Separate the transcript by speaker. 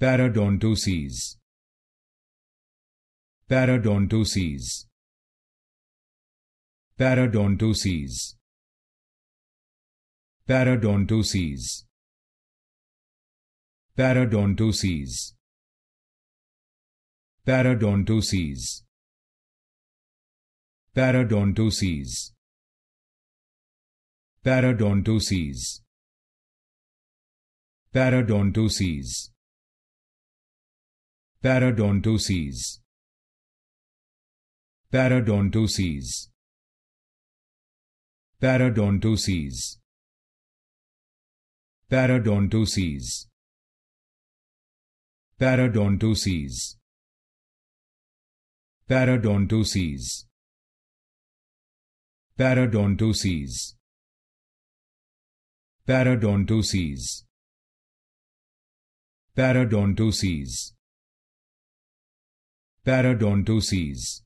Speaker 1: Paradontoses Paradontoses Paradontoses Paradontoses Paradontoses Paradontoses Paradontoses Paradontoses Paradontoses Paradontoses. Paradontoses. Paradontoses. Paradontoses. Paradontoses. Paradontoses. Paradontoses. Paradontoses. Paradontoses. Paradontoses